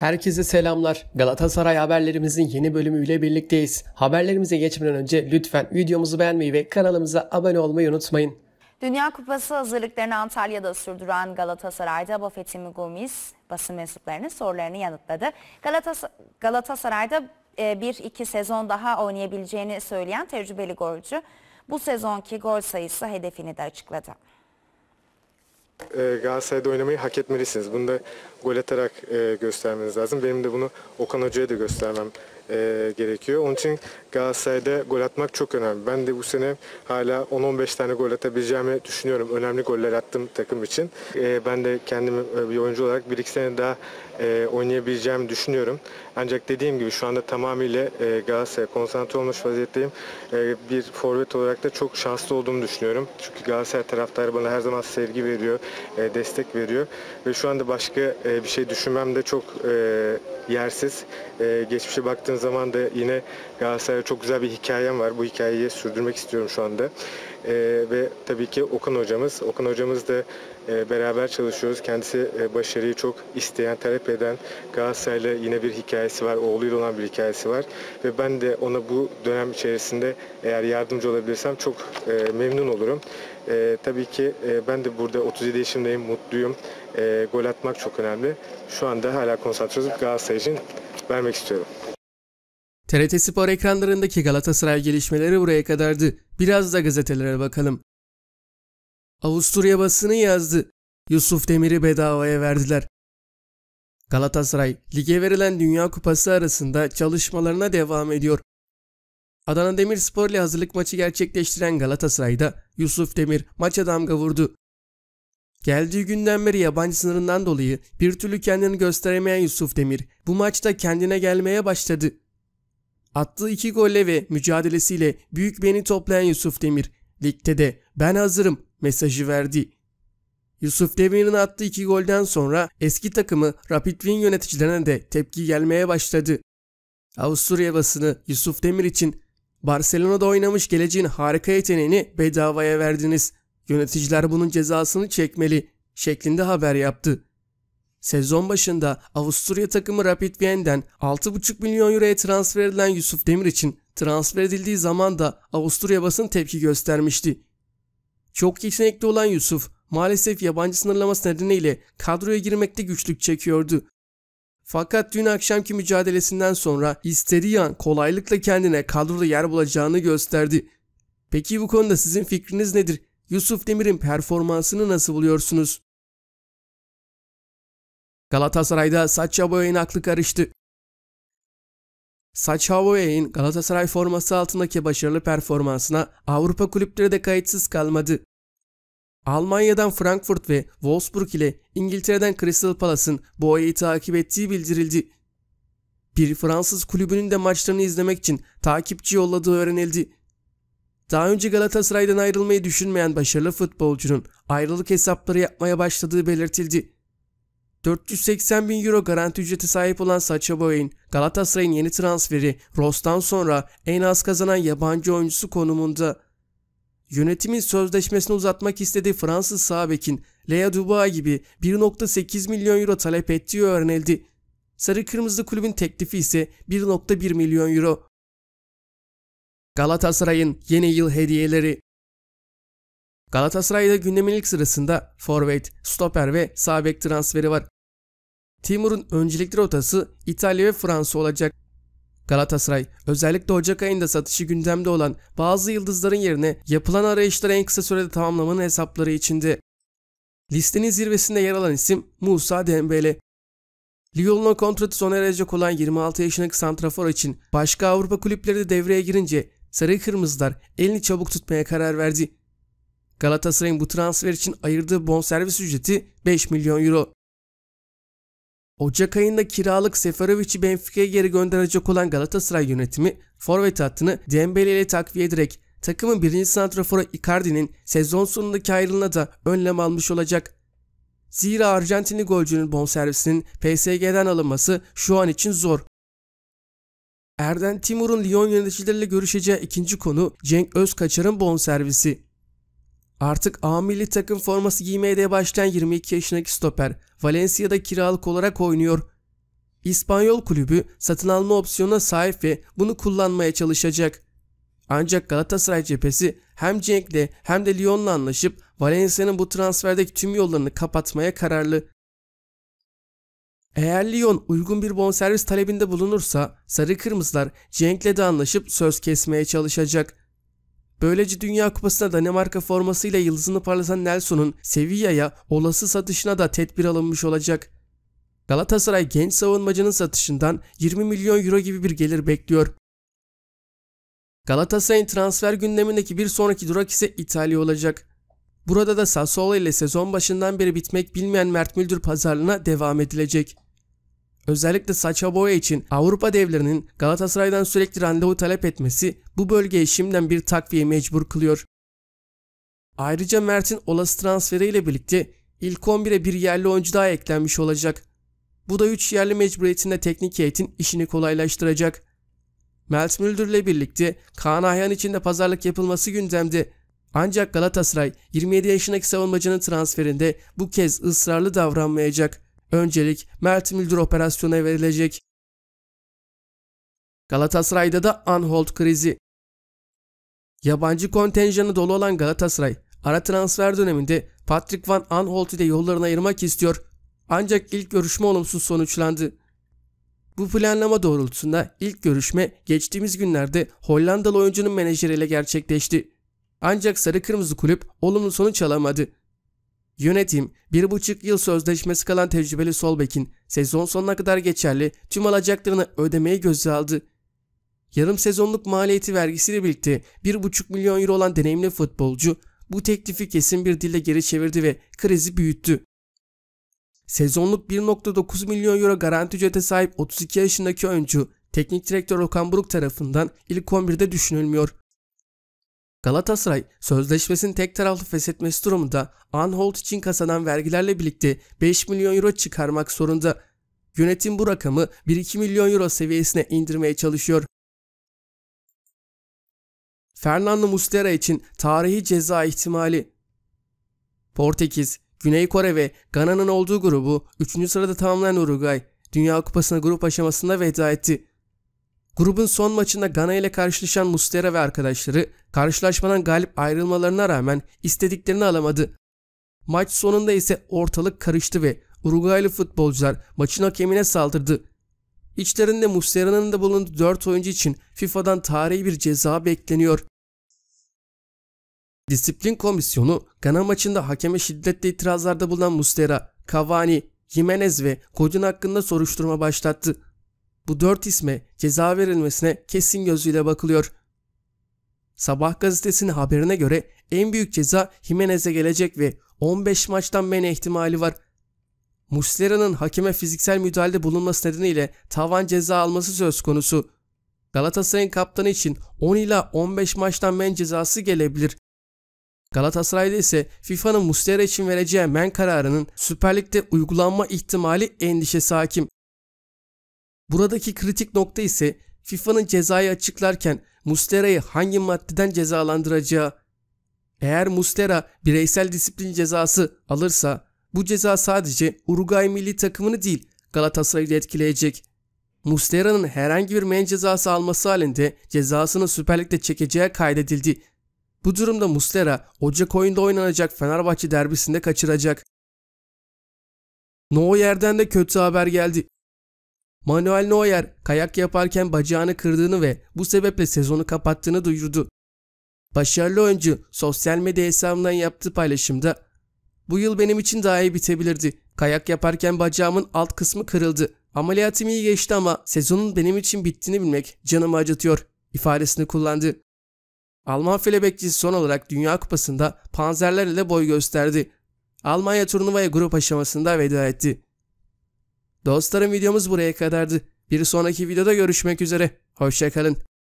Herkese selamlar. Galatasaray haberlerimizin yeni bölümüyle birlikteyiz. Haberlerimize geçmeden önce lütfen videomuzu beğenmeyi ve kanalımıza abone olmayı unutmayın. Dünya Kupası hazırlıklarını Antalya'da sürdüren Galatasaray'da Bafetim Gomis basın mensuplarının sorularını yanıtladı. Galatas Galatasaray'da e, bir iki sezon daha oynayabileceğini söyleyen tecrübeli golcü bu sezonki gol sayısı hedefini de açıkladı e, Galatasaray'da oynamayı hak etmelisiniz. Bunu da gol atarak e, göstermeniz lazım. Benim de bunu Okan Hoca'ya da göstermem e, gerekiyor. Onun için Galatasaray'da gol atmak çok önemli. Ben de bu sene hala 10-15 tane gol atabileceğimi düşünüyorum. Önemli goller attım takım için. E, ben de kendimi e, bir oyuncu olarak 1-2 sene daha e, oynayabileceğimi düşünüyorum. Ancak dediğim gibi şu anda tamamıyla e, Galatasaray'a konsantre olmuş vaziyetteyim. E, bir forvet olarak da çok şanslı olduğumu düşünüyorum. Çünkü Galatasaray taraftarı bana her zaman sevgi veriyor, e, destek veriyor. Ve şu anda başka e, bir şey düşünmem de çok e, yersiz. E, geçmişe baktığım baktığın zaman da yine Galatasaray'a çok güzel bir hikayem var. Bu hikayeyi sürdürmek istiyorum şu anda. E, ve tabii ki Okan hocamız. Okan hocamız da e, beraber çalışıyoruz. Kendisi e, başarıyı çok isteyen, talep eden Galatasaray'la yine bir hikayesi var. Oğluyla olan bir hikayesi var. Ve ben de ona bu dönem içerisinde eğer yardımcı olabilirsem çok e, memnun olurum. E, tabii ki e, ben de burada 37 yaşındayım, mutluyum. E, gol atmak çok önemli. Şu anda hala olup Galatasaray için vermek istiyorum. TRT Spor ekranlarındaki Galatasaray gelişmeleri buraya kadardı. Biraz da gazetelere bakalım. Avusturya basını yazdı. Yusuf Demir'i bedavaya verdiler. Galatasaray, lige verilen Dünya Kupası arasında çalışmalarına devam ediyor. Adana Demirspor ile hazırlık maçı gerçekleştiren Galatasaray'da Yusuf Demir maça damga vurdu. Geldiği günden beri yabancı sınırından dolayı bir türlü kendini gösteremeyen Yusuf Demir bu maçta kendine gelmeye başladı. Attığı iki golle ve mücadelesiyle büyük beni toplayan Yusuf Demir, ligde de ben hazırım mesajı verdi. Yusuf Demir'in attığı iki golden sonra eski takımı Rapid Wien yöneticilerine de tepki gelmeye başladı. Avusturya basını Yusuf Demir için Barcelona'da oynamış geleceğin harika yeteneğini bedavaya verdiniz. Yöneticiler bunun cezasını çekmeli şeklinde haber yaptı. Sezon başında Avusturya takımı Rapid Wien'den 6,5 milyon euroya transfer edilen Yusuf Demir için transfer edildiği zaman da Avusturya basın tepki göstermişti. Çok yetenekli olan Yusuf maalesef yabancı sınırlaması nedeniyle kadroya girmekte güçlük çekiyordu. Fakat dün akşamki mücadelesinden sonra istediği an kolaylıkla kendine kadroda yer bulacağını gösterdi. Peki bu konuda sizin fikriniz nedir? Yusuf Demir'in performansını nasıl buluyorsunuz? Galatasaray'da Saçaboy'un aklı karıştı. Saçaboy'un Galatasaray forması altındaki başarılı performansına Avrupa kulüpleri de kayıtsız kalmadı. Almanya'dan Frankfurt ve Wolfsburg ile İngiltere'den Crystal Palace'ın Boya'yı takip ettiği bildirildi. Bir Fransız kulübünün de maçlarını izlemek için takipçi yolladığı öğrenildi. Daha önce Galatasaray'dan ayrılmayı düşünmeyen başarılı futbolcunun ayrılık hesapları yapmaya başladığı belirtildi. 480 bin euro garanti ücreti sahip olan Sacha Boey'in Galatasaray'ın yeni transferi Ros'tan sonra en az kazanan yabancı oyuncusu konumunda. Yönetimin sözleşmesini uzatmak istediği Fransız Sabek'in Lea Dubois gibi 1.8 milyon euro talep ettiği öğrenildi. Sarı Kırmızı Kulübün teklifi ise 1.1 milyon euro. Galatasaray'ın yeni yıl hediyeleri Galatasaray'da gündemin ilk sırasında forvet, stoper ve sağ bek transferi var. Timur'un öncelikli rotası İtalya ve Fransa olacak. Galatasaray özellikle Ocak ayında satışı gündemde olan bazı yıldızların yerine yapılan arayışları en kısa sürede tamamlamanın hesapları içinde. Listenin zirvesinde yer alan isim Musa Dembele. Lyon'la kontratı sona erecek olan 26 yaşındaki santrafor için başka Avrupa kulüpleri de devreye girince Sarı Kırmızılar elini çabuk tutmaya karar verdi. Galatasaray'ın bu transfer için ayırdığı bonservis ücreti 5 milyon euro. Ocak ayında kiralık Seferovic'i Benfica'ya geri gönderecek olan Galatasaray yönetimi forvet hattını Dembele ile takviye ederek takımın birinci santraforu Icardi'nin sezon sonundaki ayrılığına da önlem almış olacak. Zira Arjantinli golcünün bonservisinin PSG'den alınması şu an için zor. Erden Timur'un Lyon yöneticileriyle görüşeceği ikinci konu Cenk Özkaçar'ın bonservisi. Artık A milli takım forması giymeye de başlayan 22 yaşındaki stoper Valencia'da kiralık olarak oynuyor. İspanyol kulübü satın alma opsiyonuna sahip ve bunu kullanmaya çalışacak. Ancak Galatasaray cephesi hem Cenk'le hem de Lyon'la anlaşıp Valencia'nın bu transferdeki tüm yollarını kapatmaya kararlı. Eğer Lyon uygun bir bonservis talebinde bulunursa Sarı Kırmızılar Cenk'le de anlaşıp söz kesmeye çalışacak. Böylece Dünya Kupası'nda Danimarka formasıyla yıldızını parlatan Nelson'un Sevilla'ya olası satışına da tedbir alınmış olacak. Galatasaray genç savunmacının satışından 20 milyon euro gibi bir gelir bekliyor. Galatasaray'ın transfer gündemindeki bir sonraki durak ise İtalya olacak. Burada da Sassuolo ile sezon başından beri bitmek bilmeyen Mert Müldür pazarlığına devam edilecek. Özellikle saça boya için Avrupa devlerinin Galatasaray'dan sürekli randevu talep etmesi bu bölgeye şimdiden bir takviye mecbur kılıyor. Ayrıca Mert'in olası transferiyle birlikte ilk 11'e bir yerli oyuncu daha eklenmiş olacak. Bu da 3 yerli mecburiyetinde teknik heyetin işini kolaylaştıracak. Mert Müldür'le birlikte Kaan Ayhan için de pazarlık yapılması gündemde. Ancak Galatasaray 27 yaşındaki savunmacının transferinde bu kez ısrarlı davranmayacak öncelik Mert Müldür operasyona verilecek. Galatasaray'da da unhold krizi. Yabancı kontenjanı dolu olan Galatasaray, ara transfer döneminde Patrick Van Aanholt ile yollarını ayırmak istiyor. Ancak ilk görüşme olumsuz sonuçlandı. Bu planlama doğrultusunda ilk görüşme geçtiğimiz günlerde Hollandalı oyuncunun menajeriyle gerçekleşti. Ancak Sarı Kırmızı Kulüp olumlu sonuç alamadı. Yönetim, bir buçuk yıl sözleşmesi kalan tecrübeli Solbek'in sezon sonuna kadar geçerli tüm alacaklarını ödemeyi göze aldı. Yarım sezonluk maliyeti vergisiyle birlikte 1,5 milyon euro olan deneyimli futbolcu bu teklifi kesin bir dille geri çevirdi ve krizi büyüttü. Sezonluk 1.9 milyon euro garanti ücrete sahip 32 yaşındaki oyuncu teknik direktör Okan Buruk tarafından ilk 11'de düşünülmüyor. Galatasaray sözleşmesini tek taraflı feshetmesi durumunda Anholt için kasadan vergilerle birlikte 5 milyon euro çıkarmak zorunda. Yönetim bu rakamı 1-2 milyon euro seviyesine indirmeye çalışıyor. Fernando Muslera için tarihi ceza ihtimali. Portekiz, Güney Kore ve Gana'nın olduğu grubu 3. sırada tamamlayan Uruguay, Dünya Kupası'na grup aşamasında veda etti. Grubun son maçında Gana ile karşılaşan Mustera ve arkadaşları karşılaşmadan galip ayrılmalarına rağmen istediklerini alamadı. Maç sonunda ise ortalık karıştı ve Uruguaylı futbolcular maçın hakemine saldırdı. İçlerinde Mustera'nın da bulunduğu 4 oyuncu için FIFA'dan tarihi bir ceza bekleniyor. Disiplin komisyonu Gana maçında hakeme şiddetli itirazlarda bulunan Mustera, Cavani, Jimenez ve Godin hakkında soruşturma başlattı bu dört isme ceza verilmesine kesin gözüyle bakılıyor. Sabah gazetesinin haberine göre en büyük ceza Jimenez'e gelecek ve 15 maçtan men ihtimali var. Muslera'nın hakeme fiziksel müdahalede bulunması nedeniyle tavan ceza alması söz konusu. Galatasaray'ın kaptanı için 10 ila 15 maçtan men cezası gelebilir. Galatasaray'da ise FIFA'nın Muslera için vereceği men kararının Süper Lig'de uygulanma ihtimali endişe hakim. Buradaki kritik nokta ise FIFA'nın cezayı açıklarken Mustera'yı hangi maddeden cezalandıracağı. Eğer Mustera bireysel disiplin cezası alırsa bu ceza sadece Uruguay milli takımını değil Galatasaray'ı etkileyecek. Mustera'nın herhangi bir men cezası alması halinde cezasını Süper Lig'de çekeceği kaydedildi. Bu durumda Mustera Ocak oyunda oynanacak Fenerbahçe derbisinde kaçıracak. No yerden de kötü haber geldi. Manuel Neuer kayak yaparken bacağını kırdığını ve bu sebeple sezonu kapattığını duyurdu. Başarılı oyuncu sosyal medya hesabından yaptığı paylaşımda bu yıl benim için daha iyi bitebilirdi. Kayak yaparken bacağımın alt kısmı kırıldı. Ameliyatım iyi geçti ama sezonun benim için bittiğini bilmek canımı acıtıyor ifadesini kullandı. Alman filebekçisi son olarak Dünya Kupası'nda panzerler ile boy gösterdi. Almanya turnuvaya grup aşamasında veda etti. Dostlarım videomuz buraya kadardı. Bir sonraki videoda görüşmek üzere. Hoşçakalın.